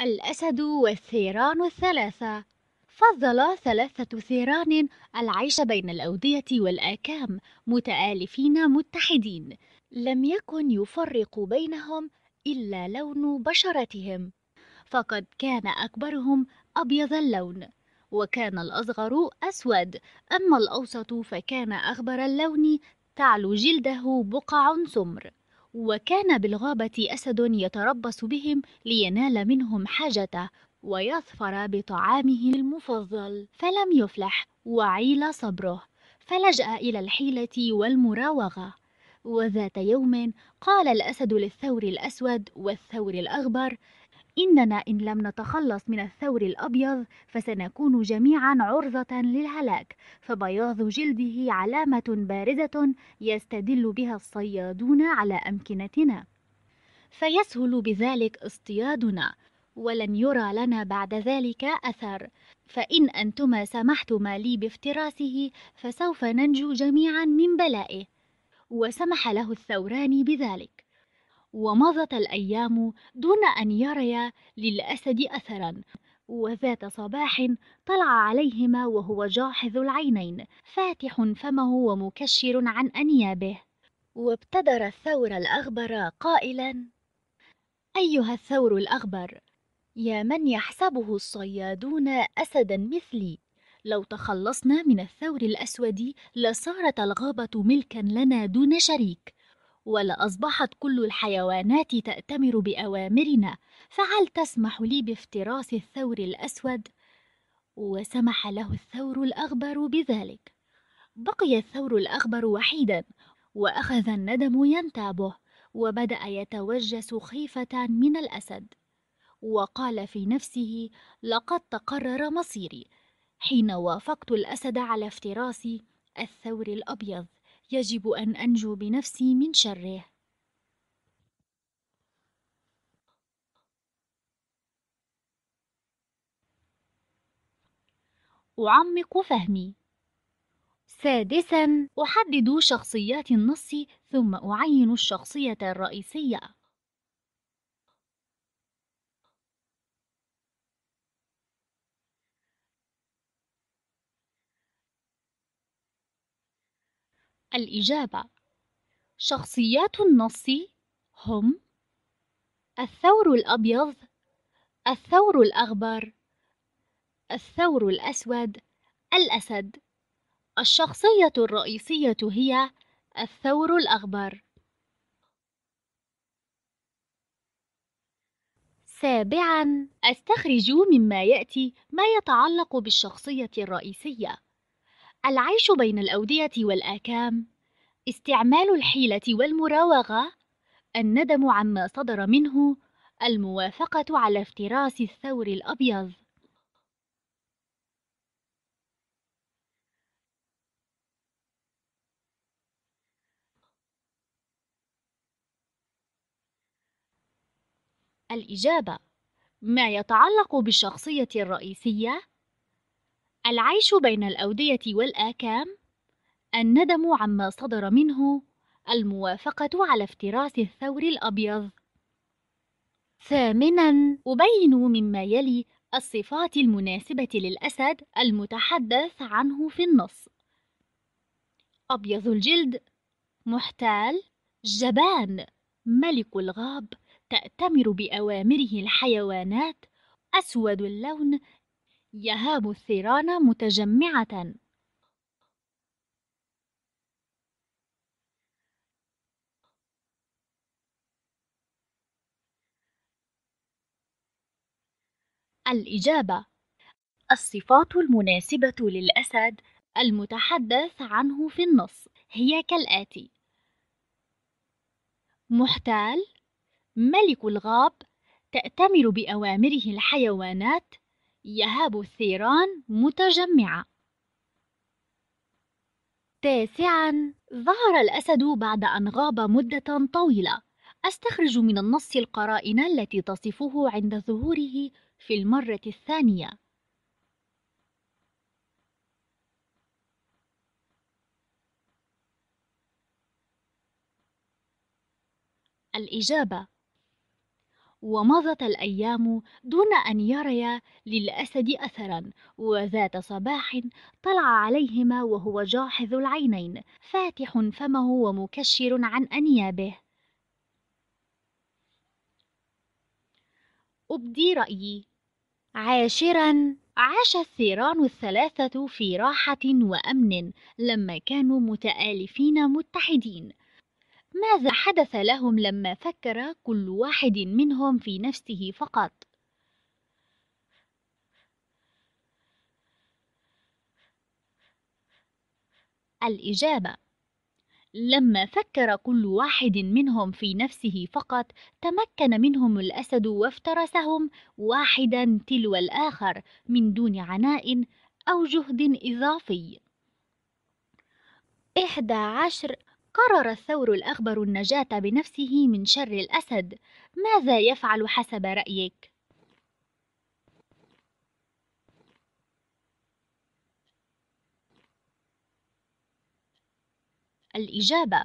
الأسد والثيران الثلاثة فضل ثلاثة ثيران العيش بين الأودية والآكام متآلفين متحدين لم يكن يفرق بينهم إلا لون بشرتهم فقد كان أكبرهم أبيض اللون وكان الأصغر أسود أما الأوسط فكان أخبر اللون تعلو جلده بقع سمر وكان بالغابة أسد يتربص بهم لينال منهم حاجته ويظفر بطعامه المفضل فلم يفلح وعيل صبره فلجأ إلى الحيلة والمراوغة وذات يوم قال الأسد للثور الأسود والثور الأغبر إننا إن لم نتخلص من الثور الأبيض فسنكون جميعا عرضة للهلاك فبياض جلده علامة بارزة يستدل بها الصيادون على أمكنتنا فيسهل بذلك اصطيادنا ولن يرى لنا بعد ذلك أثر فإن أنتما سمحتما لي بافتراسه فسوف ننجو جميعا من بلائه وسمح له الثوران بذلك ومضت الأيام دون أن يريا للأسد أثرا وذات صباح طلع عليهما وهو جاحظ العينين فاتح فمه ومكشر عن أنيابه وابتدر الثور الأغبر قائلا أيها الثور الأغبر يا من يحسبه الصيادون أسدا مثلي لو تخلصنا من الثور الأسود لصارت الغابة ملكا لنا دون شريك ولأصبحت كل الحيوانات تأتمر بأوامرنا فهل تسمح لي بافتراس الثور الأسود؟ وسمح له الثور الأغبر بذلك بقي الثور الأغبر وحيدا وأخذ الندم ينتابه وبدأ يتوجس خيفة من الأسد وقال في نفسه لقد تقرر مصيري حين وافقت الأسد على افتراس الثور الأبيض يجب أن أنجو بنفسي من شره أعمق فهمي سادساً أحدد شخصيات النص ثم أعين الشخصية الرئيسية الإجابة شخصيات النص هم الثور الأبيض الثور الأغبر الثور الأسود الأسد الشخصية الرئيسية هي الثور الأغبر سابعاً استخرجوا مما يأتي ما يتعلق بالشخصية الرئيسية العيش بين الأودية والآكام استعمال الحيلة والمراوغة الندم عما صدر منه الموافقة على افتراس الثور الأبيض الإجابة ما يتعلق بالشخصية الرئيسية العيش بين الأودية والآكام الندم عما صدر منه الموافقة على افتراس الثور الأبيض ثامناً أبين مما يلي الصفات المناسبة للأسد المتحدث عنه في النص أبيض الجلد محتال جبان ملك الغاب تأتمر بأوامره الحيوانات أسود اللون يهاب الثيران متجمعة الإجابة الصفات المناسبة للأسد المتحدث عنه في النص هي كالآتي محتال ملك الغاب تأتمر بأوامره الحيوانات يهاب الثيران متجمعة تاسعا ظهر الأسد بعد أن غاب مدة طويلة أستخرج من النص القرائن التي تصفه عند ظهوره في المرة الثانية الإجابة ومضت الأيام دون أن يريا للأسد أثرا وذات صباح طلع عليهما وهو جاحظ العينين فاتح فمه ومكشر عن أنيابه أبدي رأيي عاشرا عاش الثيران الثلاثة في راحة وأمن لما كانوا متآلفين متحدين ماذا حدث لهم لما فكر كل واحد منهم في نفسه فقط الإجابة لما فكر كل واحد منهم في نفسه فقط تمكن منهم الأسد وافترسهم واحدا تلو الآخر من دون عناء أو جهد إضافي إحدى عشر قرر الثور الأخبر النجاة بنفسه من شر الأسد، ماذا يفعل حسب رأيك؟ الإجابة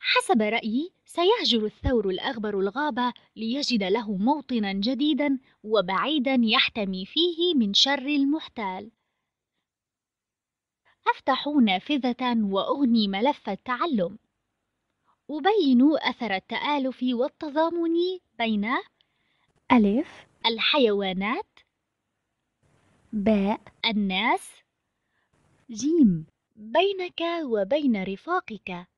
حسب رأيي سيهجر الثور الأخبر الغابة ليجد له موطنا جديدا وبعيدا يحتمي فيه من شر المحتال أفتح نافذة وأغني ملف التعلم أبين أثر التآلف والتضامن بين ألف الحيوانات باء الناس جيم بينك وبين رفاقك